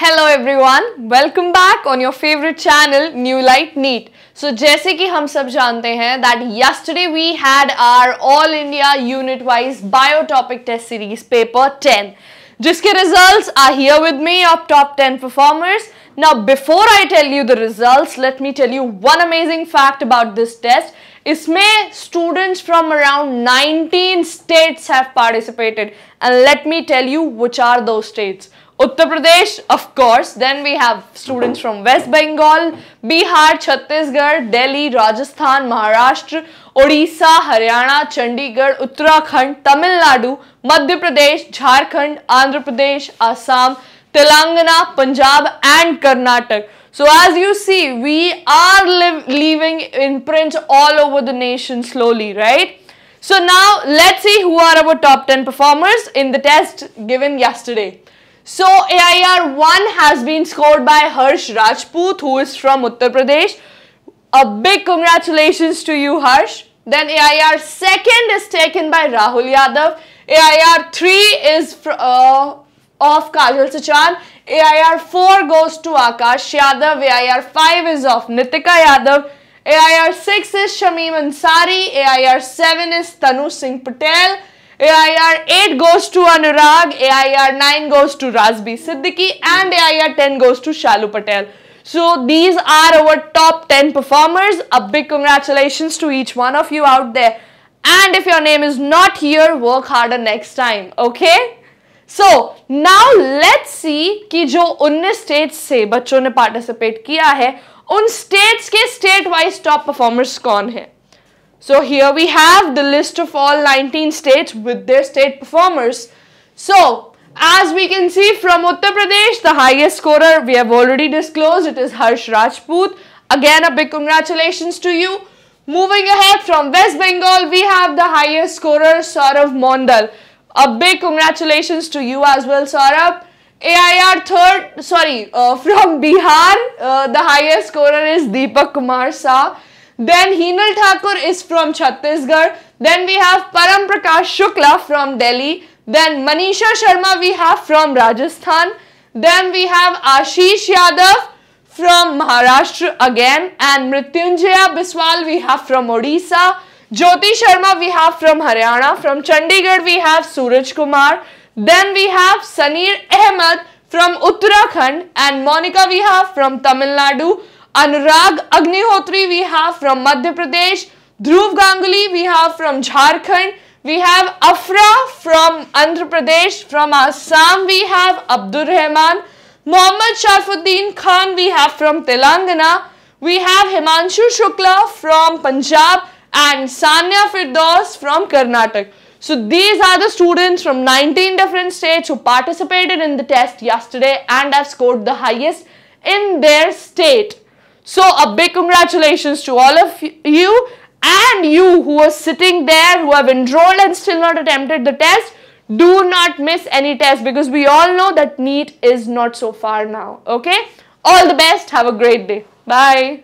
Hello everyone, welcome back on your favorite channel New Light Neat. So, जैसे कि हम सब that yesterday we had our All India Unit Wise Biotopic Test Series Paper 10, जिसके results are here with me of top 10 performers. Now, before I tell you the results, let me tell you one amazing fact about this test. इसमें students from around 19 states have participated and let me tell you which are those states. Uttar Pradesh, of course. Then we have students from West Bengal, Bihar, Chhattisgarh, Delhi, Rajasthan, Maharashtra, Odisha, Haryana, Chandigarh, Uttarakhand, Tamil Nadu, Madhya Pradesh, Jharkhand, Andhra Pradesh, Assam, Telangana, Punjab and Karnataka. So as you see, we are leaving imprints all over the nation slowly, right? So now let's see who are our top 10 performers in the test given yesterday. So AIR 1 has been scored by Harsh Rajput who is from Uttar Pradesh. A big congratulations to you Harsh. Then AIR 2nd is taken by Rahul Yadav. AIR 3 is uh, of Kajal Sachan. AIR 4 goes to Akash Yadav. AIR 5 is of Nitika Yadav. AIR 6 is Shamim Ansari. AIR 7 is Tanu Singh Patel. AIR 8 goes to Anurag, AIR 9 goes to Razbi Siddiqui and AIR 10 goes to Shalu Patel. So these are our top 10 performers. A big congratulations to each one of you out there. And if your name is not here, work harder next time. Okay? So now let's see कि जो 19 states से बच्चों ने participate किया है उन states के state wise top performers कौन हैं? So here we have the list of all 19 states with their state performers. So as we can see from Uttar Pradesh, the highest scorer we have already disclosed, it is Harsh Rajput. Again, a big congratulations to you. Moving ahead from West Bengal, we have the highest scorer, Sarav Mondal. A big congratulations to you as well, Sarav. AIR third, sorry, uh, from Bihar, uh, the highest scorer is Deepak Kumar Sa. Then Hinal Thakur is from Chhattisgarh. Then we have Param Prakash Shukla from Delhi. Then Manisha Sharma we have from Rajasthan. Then we have Ashish Yadav from Maharashtra again and Mrityunjaya Biswal we have from Odisha. Jyoti Sharma we have from Haryana. From Chandigarh we have Suraj Kumar. Then we have Sanir Ahmed from Uttarakhand and Monica we have from Tamil Nadu. Anurag Agnihotri we have from Madhya Pradesh, Dhruv Ganguly we have from Jharkhand, we have Afra from Andhra Pradesh, from Assam we have Abdur Rahman, Muhammad Sharfuddin Khan we have from Telangana, we have Himanshu Shukla from Punjab and Sanya Firdaus from Karnataka. So these are the students from 19 different states who participated in the test yesterday and have scored the highest in their state. So a big congratulations to all of you and you who are sitting there who have enrolled and still not attempted the test do not miss any test because we all know that NEET is not so far now okay all the best have a great day bye